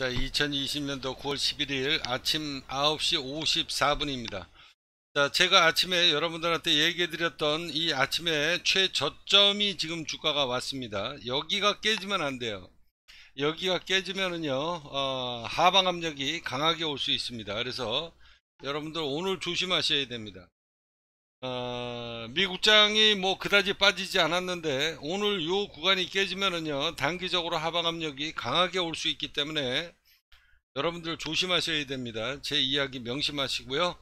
자 2020년도 9월 11일 아침 9시 54분입니다 자 제가 아침에 여러분들한테 얘기해 드렸던 이 아침에 최저점이 지금 주가가 왔습니다 여기가 깨지면 안 돼요 여기가 깨지면은요 어, 하방 압력이 강하게 올 수 있습니다 그래서 여러분들 오늘 조심하셔야 됩니다 어, 미국장이 뭐 그다지 빠지지 않았는데 오늘 요 구간이 깨지면은요 단기적으로 하방 압력이 강하게 올 수 있기 때문에 여러분들 조심하셔야 됩니다 제 이야기 명심하시고요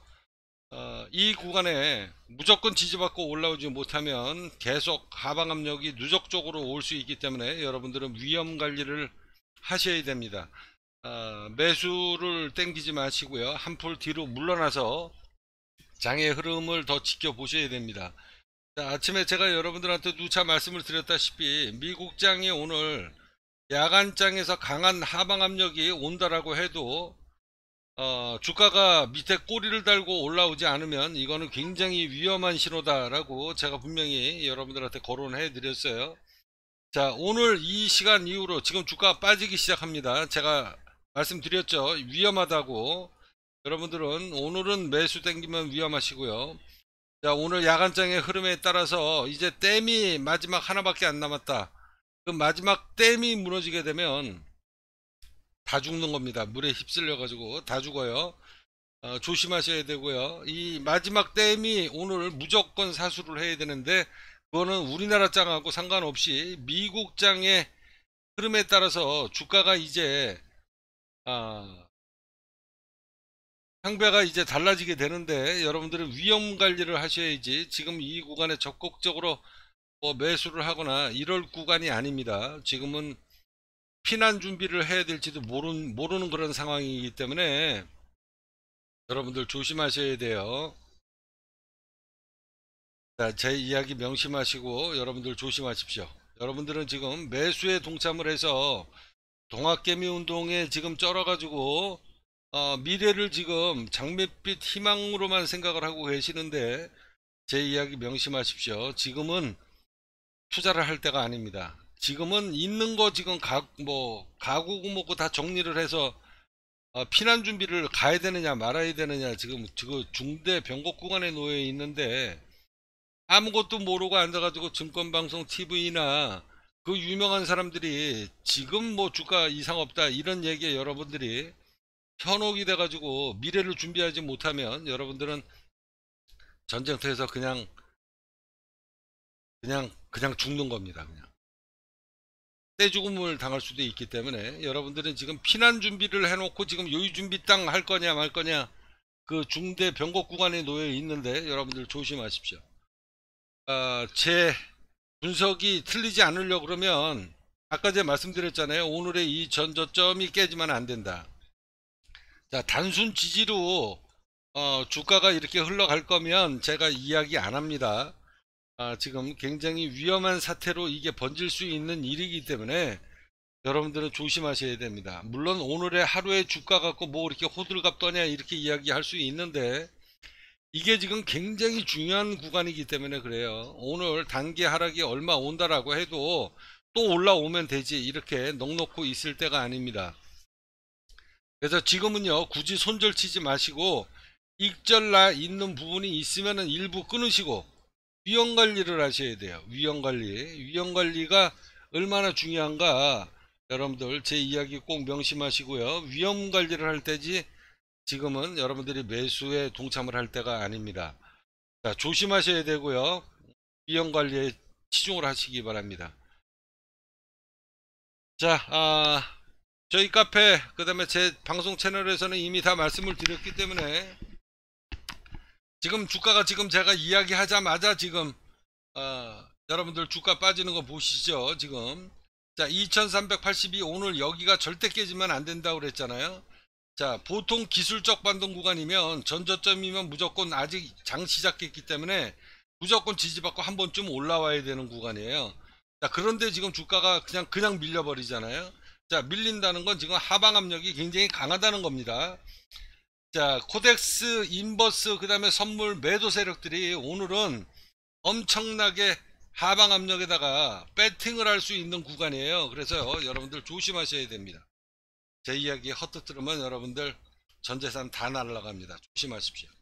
어, 이 구간에 무조건 지지받고 올라오지 못하면 계속 하방 압력이 누적적으로 올 수 있기 때문에 여러분들은 위험 관리를 하셔야 됩니다 어, 매수를 땡기지 마시고요 한풀 뒤로 물러나서 장의 흐름을 더 지켜보셔야 됩니다. 자, 아침에 제가 여러분들한테 누차 말씀을 드렸다시피 미국 장이 오늘 야간장에서 강한 하방 압력이 온다라고 해도 어, 주가가 밑에 꼬리를 달고 올라오지 않으면 이거는 굉장히 위험한 신호다라고 제가 분명히 여러분들한테 거론해 드렸어요. 자 오늘 이 시간 이후로 지금 주가 빠지기 시작합니다. 제가 말씀드렸죠. 위험하다고 여러분들은 오늘은 매수 땡기면 위험하시고요. 자 오늘 야간장의 흐름에 따라서 이제 댐이 마지막 하나밖에 안 남았다. 그 마지막 댐이 무너지게 되면 다 죽는 겁니다. 물에 휩쓸려 가지고 다 죽어요. 어, 조심하셔야 되고요. 이 마지막 댐이 오늘 무조건 사수를 해야 되는데 그거는 우리나라 장하고 상관없이 미국 장의 흐름에 따라서 주가가 이제 아, 향배가 이제 달라지게 되는데 여러분들은 위험 관리를 하셔야지 지금 이 구간에 적극적으로 뭐 매수를 하거나 이럴 구간이 아닙니다. 지금은 피난 준비를 해야 될지도 모르는, 모르는 그런 상황이기 때문에 여러분들 조심하셔야 돼요. 자, 제 이야기 명심하시고 여러분들 조심하십시오. 여러분들은 지금 매수에 동참을 해서 동학개미 운동에 지금 쩔어가지고 어, 미래를 지금 장밋빛 희망으로만 생각을 하고 계시는데 제 이야기 명심하십시오. 지금은 투자를 할 때가 아닙니다. 지금은 있는 거 지금 가, 뭐 가구고 뭐고 다 정리를 해서 어, 피난 준비를 가야 되느냐 말아야 되느냐 지금 지금 그 중대 병곡 구간에 놓여 있는데 아무것도 모르고 앉아가지고 증권방송 TV나 그 유명한 사람들이 지금 뭐 주가 이상 없다 이런 얘기에 여러분들이 현혹이 돼가지고 미래를 준비하지 못하면 여러분들은 전쟁터에서 그냥 그냥 그냥 죽는 겁니다. 그냥 때 죽음을 당할 수도 있기 때문에 여러분들은 지금 피난 준비를 해놓고 지금 요유 준비 땅 할 거냐 말 거냐 그 중대 병곡 구간에 놓여 있는데 여러분들 조심하십시오. 아, 제 분석이 틀리지 않으려 그러면 아까 제가 말씀드렸잖아요. 오늘의 이 전저점이 깨지면 안 된다. 자, 단순 지지로 어, 주가가 이렇게 흘러갈 거면 제가 이야기 안 합니다. 아, 지금 굉장히 위험한 사태로 이게 번질 수 있는 일이기 때문에 여러분들은 조심하셔야 됩니다. 물론 오늘의 하루의 주가 갖고 뭐 이렇게 호들갑 떠냐 이렇게 이야기할 수 있는데 이게 지금 굉장히 중요한 구간이기 때문에 그래요. 오늘 단기 하락이 얼마 온다라고 해도 또 올라오면 되지 이렇게 넉넉고 있을 때가 아닙니다. 그래서 지금은요 굳이 손절 치지 마시고 익절 나 있는 부분이 있으면은 일부 끊으시고 위험 관리를 하셔야 돼요. 위험 관리. 위험 관리가 얼마나 중요한가 여러분들 제 이야기 꼭 명심하시고요. 위험 관리를 할 때지 지금은 여러분들이 매수에 동참을 할 때가 아닙니다. 자, 조심하셔야 되고요. 위험 관리에 치중을 하시기 바랍니다. 자, 아 저희 카페 그 다음에 제 방송 채널에서는 이미 다 말씀을 드렸기 때문에 지금 주가가 지금 제가 이야기하자마자 지금 어, 여러분들 주가 빠지는 거 보시죠 지금 자 2382 오늘 여기가 절대 깨지면 안 된다고 그랬잖아요 자 보통 기술적 반동 구간이면 전저점이면 무조건 아직 장 시작했기 때문에 무조건 지지받고 한 번쯤 올라와야 되는 구간이에요 자 그런데 지금 주가가 그냥 그냥 밀려버리잖아요 자, 밀린다는 건 지금 하방 압력이 굉장히 강하다는 겁니다. 자, 코덱스, 인버스, 그 다음에 선물 매도 세력들이 오늘은 엄청나게 하방 압력에다가 배팅을 할 수 있는 구간이에요. 그래서 여러분들 조심하셔야 됩니다. 제 이야기 헛뜻 들으면 여러분들 전재산 다 날라갑니다. 조심하십시오.